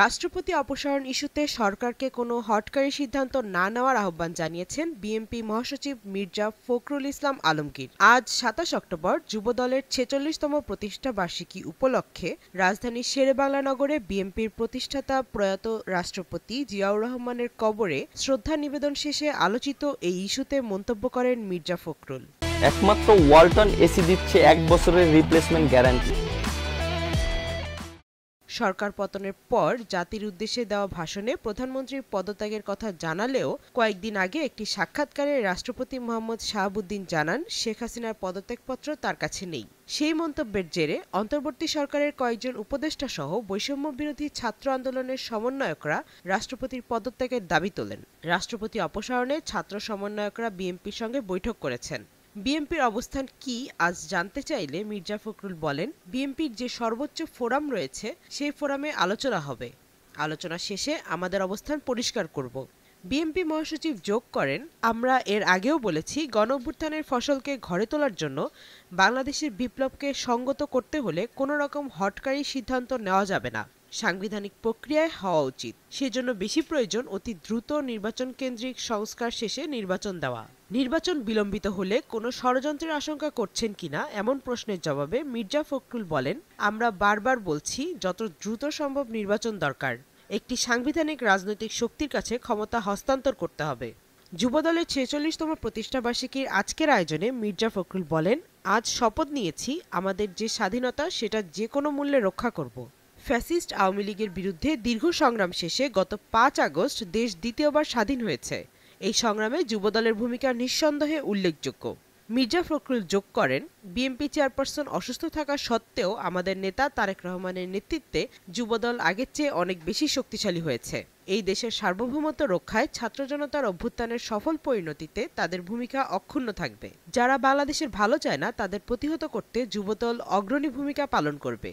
রাষ্ট্রপতি অপসারণ ইস্যুতে সরকারকে কোনো হটকারী সিদ্ধান্ত না নেওয়ার আহ্বান জানিয়েছেন বিএনপি মহাসচিব মির্জা ফখরুল ইসলাম আলমগীর আজ সাতাশ অক্টোবর যুবদলের ছেচল্লিশতম প্রতিষ্ঠা বার্ষিকী উপলক্ষে রাজধানীর শেরেবাংলা নগরে বিএনপির প্রতিষ্ঠাতা প্রয়াত রাষ্ট্রপতি জিয়াউর রহমানের কবরে শ্রদ্ধা নিবেদন শেষে আলোচিত এই ইস্যুতে মন্তব্য করেন মির্জা ফখরুল একমাত্র ওয়ালটন এসি দিচ্ছে এক বছরের রিপ্লেসমেন্ট গ্যারান্টি সরকার পতনের পর জাতির উদ্দেশ্যে দেওয়া ভাষণে প্রধানমন্ত্রীর পদত্যাগের কথা জানালেও কয়েকদিন আগে একটি সাক্ষাৎকারে রাষ্ট্রপতি মোহাম্মদ শাহাবুদ্দিন জানান শেখ হাসিনার পদত্যাগপত্র তার কাছে নেই সেই মন্তব্যের জেরে অন্তর্বর্তী সরকারের কয়েকজন উপদেষ্টা সহ বৈষম্য বিরোধী ছাত্র আন্দোলনের সমন্বয়করা রাষ্ট্রপতির পদত্যাগের দাবি তোলেন রাষ্ট্রপতি অপসারণে ছাত্র সমন্বয়করা বিএনপির সঙ্গে বৈঠক করেছেন বিএনপির অবস্থান কি আজ জানতে চাইলে মির্জা ফখরুল বলেন বিএনপির যে সর্বোচ্চ ফোরাম রয়েছে সেই ফোরামে আলোচনা হবে আলোচনা শেষে আমাদের অবস্থান পরিষ্কার করব বিএনপি মহাসচিব যোগ করেন আমরা এর আগেও বলেছি গণ ফসলকে ঘরে তোলার জন্য বাংলাদেশের বিপ্লবকে সঙ্গত করতে হলে কোনো রকম হটকারী সিদ্ধান্ত নেওয়া যাবে না সাংবিধানিক প্রক্রিয়ায় হওয়া উচিত সেজন্য বেশি প্রয়োজন অতি দ্রুত নির্বাচন কেন্দ্রিক সংস্কার শেষে নির্বাচন দেওয়া নির্বাচন বিলম্বিত হলে কোনো ষড়যন্ত্রের আশঙ্কা করছেন কিনা এমন প্রশ্নের জবাবে মির্জা ফখরুল বলেন আমরা বারবার বলছি যত দ্রুত সম্ভব নির্বাচন দরকার একটি সাংবিধানিক রাজনৈতিক শক্তির কাছে ক্ষমতা হস্তান্তর করতে হবে যুবদলের ছেচল্লিশতম প্রতিষ্ঠাবার্ষিকীর আজকের আয়োজনে মির্জা ফখরুল বলেন আজ শপথ নিয়েছি আমাদের যে স্বাধীনতা সেটা যে কোনো মূল্যে রক্ষা করব ফ্যাসিস্ট আওয়ামী লীগের বিরুদ্ধে দীর্ঘ সংগ্রাম শেষে গত পাঁচ আগস্ট দেশ দ্বিতীয়বার স্বাধীন হয়েছে এই সংগ্রামে যুবদলের ভূমিকা নিঃসন্দেহে উল্লেখযোগ্য মির্জা ফখরুল যোগ করেন বিএনপি চেয়ারপারসন অসুস্থ থাকা সত্ত্বেও আমাদের নেতা তারেক রহমানের নেতৃত্বে যুবদল আগের চেয়ে অনেক বেশি শক্তিশালী হয়েছে এই দেশের সার্বভৌমত্ব রক্ষায় ছাত্র জনতার অভ্যুত্থানের সফল পরিণতিতে তাদের ভূমিকা অক্ষুণ্ণ থাকবে যারা বাংলাদেশের ভালো চায় না তাদের প্রতিহত করতে যুবদল অগ্রণী ভূমিকা পালন করবে